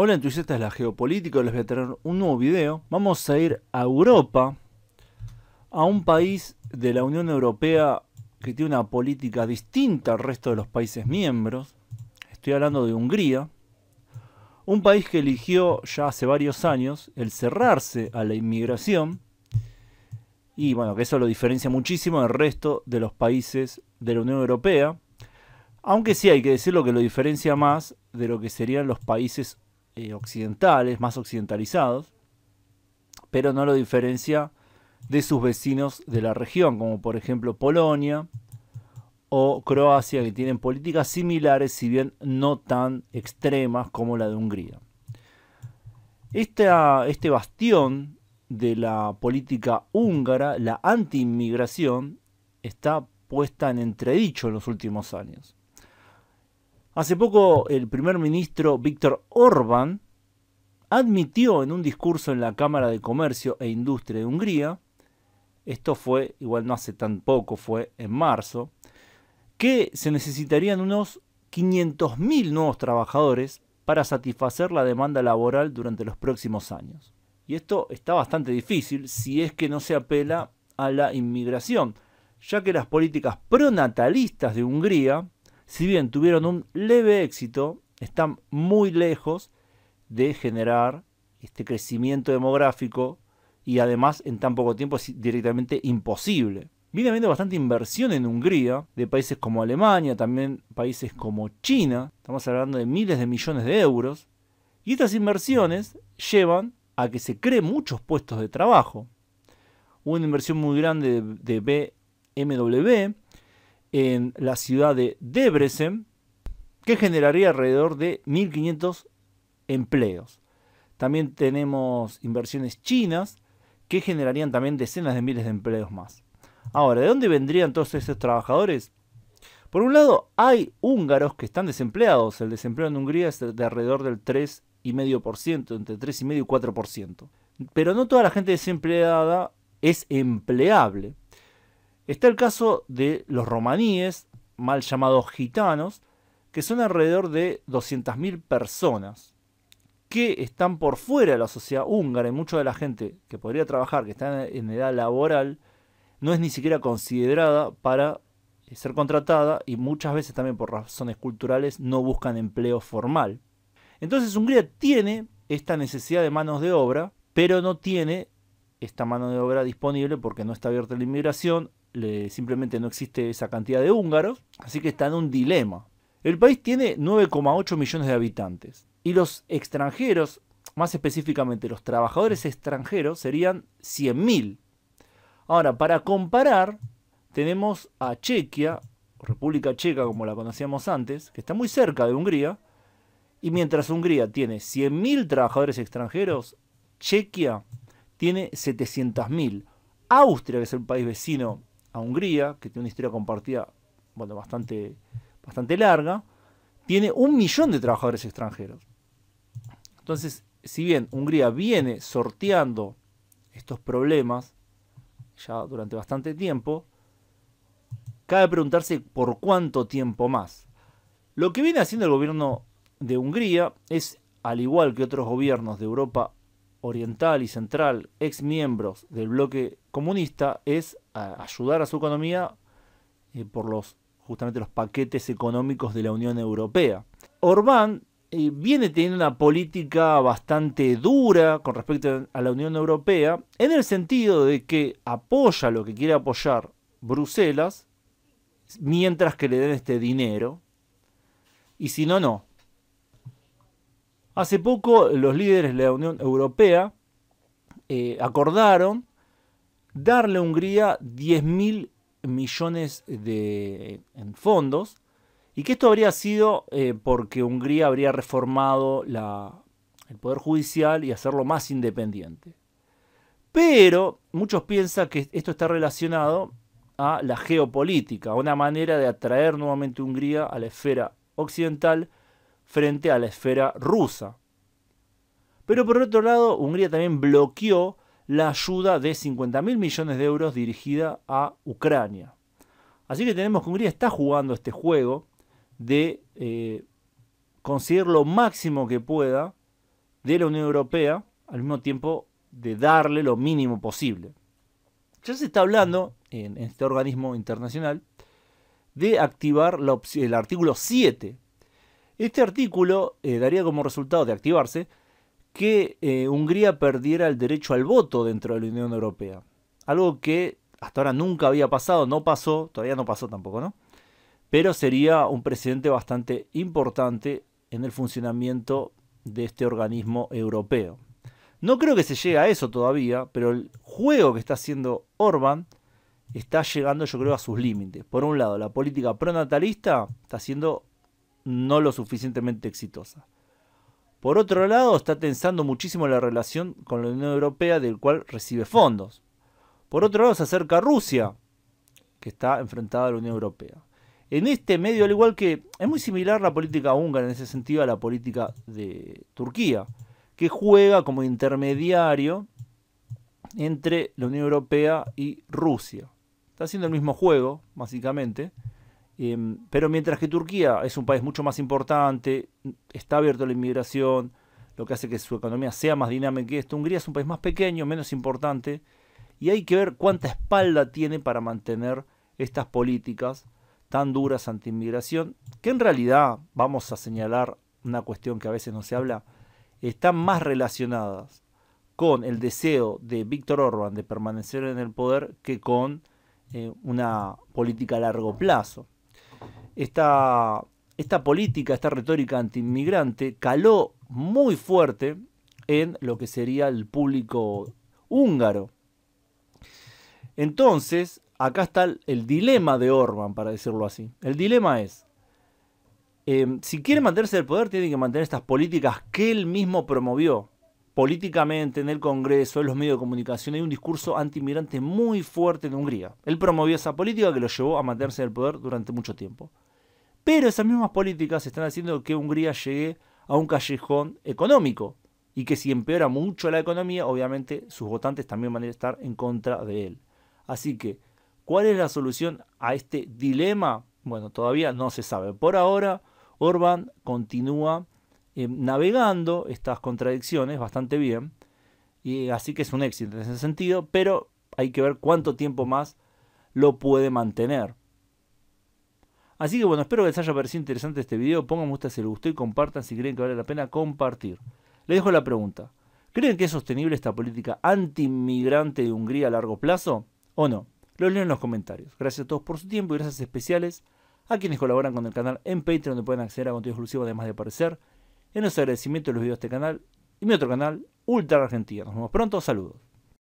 Hola entusiastas de la geopolítica, les voy a traer un nuevo video. Vamos a ir a Europa, a un país de la Unión Europea que tiene una política distinta al resto de los países miembros. Estoy hablando de Hungría, un país que eligió ya hace varios años el cerrarse a la inmigración y bueno, que eso lo diferencia muchísimo del resto de los países de la Unión Europea. Aunque sí hay que decir lo que lo diferencia más de lo que serían los países eh, occidentales, más occidentalizados, pero no lo diferencia de sus vecinos de la región, como por ejemplo Polonia o Croacia, que tienen políticas similares, si bien no tan extremas como la de Hungría. este bastión de la política húngara, la anti-inmigración, está puesta en entredicho en los últimos años. Hace poco el primer ministro Víctor Orbán admitió en un discurso en la Cámara de Comercio e Industria de Hungría, esto fue, igual no hace tan poco, fue en marzo, que se necesitarían unos 500.000 nuevos trabajadores para satisfacer la demanda laboral durante los próximos años. Y esto está bastante difícil si es que no se apela a la inmigración, ya que las políticas pronatalistas de Hungría si bien tuvieron un leve éxito, están muy lejos de generar este crecimiento demográfico y además en tan poco tiempo es directamente imposible. Viene habiendo bastante inversión en Hungría, de países como Alemania, también países como China, estamos hablando de miles de millones de euros, y estas inversiones llevan a que se creen muchos puestos de trabajo. Hubo una inversión muy grande de BMW en la ciudad de Debrecen, que generaría alrededor de 1.500 empleos. También tenemos inversiones chinas que generarían también decenas de miles de empleos más. Ahora, ¿de dónde vendrían todos esos trabajadores? Por un lado, hay húngaros que están desempleados. El desempleo en Hungría es de alrededor del 3,5%, entre 3,5 y 4%. Pero no toda la gente desempleada es empleable. Está el caso de los romaníes, mal llamados gitanos, que son alrededor de 200.000 personas que están por fuera de la sociedad húngara y mucha de la gente que podría trabajar, que está en edad laboral, no es ni siquiera considerada para eh, ser contratada y muchas veces también por razones culturales no buscan empleo formal. Entonces Hungría tiene esta necesidad de manos de obra, pero no tiene esta mano de obra disponible porque no está abierta la inmigración simplemente no existe esa cantidad de húngaros, así que está en un dilema. El país tiene 9,8 millones de habitantes y los extranjeros, más específicamente los trabajadores extranjeros, serían 100.000. Ahora, para comparar, tenemos a Chequia, República Checa como la conocíamos antes, que está muy cerca de Hungría, y mientras Hungría tiene 100.000 trabajadores extranjeros, Chequia tiene 700.000. Austria, que es el país vecino Hungría, que tiene una historia compartida bueno, bastante, bastante larga, tiene un millón de trabajadores extranjeros. Entonces, si bien Hungría viene sorteando estos problemas ya durante bastante tiempo, cabe preguntarse por cuánto tiempo más. Lo que viene haciendo el gobierno de Hungría es, al igual que otros gobiernos de Europa Oriental y Central, ex miembros del bloque comunista, es ayudar a su economía eh, por los justamente los paquetes económicos de la Unión Europea. Orbán eh, viene teniendo una política bastante dura con respecto a la Unión Europea, en el sentido de que apoya lo que quiere apoyar Bruselas, mientras que le den este dinero, y si no, no. Hace poco los líderes de la Unión Europea eh, acordaron darle a Hungría 10.000 mil millones de, en fondos y que esto habría sido eh, porque Hungría habría reformado el Poder Judicial y hacerlo más independiente. Pero muchos piensan que esto está relacionado a la geopolítica, a una manera de atraer nuevamente a Hungría a la esfera occidental frente a la esfera rusa. Pero por otro lado, Hungría también bloqueó la ayuda de 50 mil millones de euros dirigida a Ucrania. Así que tenemos que Hungría está jugando este juego de eh, conseguir lo máximo que pueda de la Unión Europea, al mismo tiempo de darle lo mínimo posible. Ya se está hablando en, este organismo internacional de activar el artículo 7. Este artículo eh, daría como resultado de activarse que eh, Hungría perdiera el derecho al voto dentro de la Unión Europea. Algo que hasta ahora nunca había pasado, no pasó, todavía no pasó tampoco, ¿no? Pero sería un precedente bastante importante en el funcionamiento de este organismo europeo. No creo que se llegue a eso todavía, pero el juego que está haciendo Orban está llegando yo creo a sus límites. Por un lado, la política pronatalista está siendo no lo suficientemente exitosa. Por otro lado, está tensando muchísimo la relación con la Unión Europea, del cual recibe fondos. Por otro lado, se acerca a Rusia, que está enfrentada a la Unión Europea. En este medio, al igual que es muy similar la política húngara en ese sentido a la política de Turquía, que juega como intermediario entre la Unión Europea y Rusia. Está haciendo el mismo juego, básicamente. Em, pero mientras que Turquía es un país mucho más importante, está abierto a la inmigración, lo que hace que su economía sea más dinámica que esto, Hungría es un país más pequeño, menos importante, y hay que ver cuánta espalda tiene para mantener estas políticas tan duras anti-inmigración, que en realidad, vamos a señalar una cuestión que a veces no se habla, están más relacionadas con el deseo de Víctor Orban de permanecer en el poder que con eh, una política a largo plazo esta, política, esta retórica antiinmigrante caló muy fuerte en lo que sería el público húngaro. Entonces, acá está el, dilema de Orban, para decirlo así. El dilema es, em, si quiere mantenerse del poder, tiene que mantener estas políticas que él mismo promovió. Políticamente, en el Congreso, en los medios de comunicación, hay un discurso anti-inmigrante muy fuerte en Hungría. Él promovió esa política que lo llevó a mantenerse del poder durante mucho tiempo. Pero esas mismas políticas están haciendo que Hungría llegue a un callejón económico y que si empeora mucho la economía, obviamente sus votantes también van a estar en contra de él. Así que, ¿cuál es la solución a este dilema? Bueno, todavía no se sabe. Por ahora, Orbán continúa eh, navegando estas contradicciones bastante bien, y eh, así que es un éxito en ese sentido, pero hay que ver cuánto tiempo más lo puede mantener. Así que bueno, espero que les haya parecido interesante este video. Pongan me gusta si les gustó y compartan si creen que vale la pena compartir. Les dejo la pregunta. ¿Creen que es sostenible esta política anti de Hungría a largo plazo o no? Los leo en los comentarios. Gracias a todos por su tiempo y gracias especiales a quienes colaboran con el canal en Patreon donde pueden acceder a contenido exclusivo además de aparecer en los agradecimientos de los videos de este canal y mi otro canal, Ultra Argentina. Nos vemos pronto, saludos.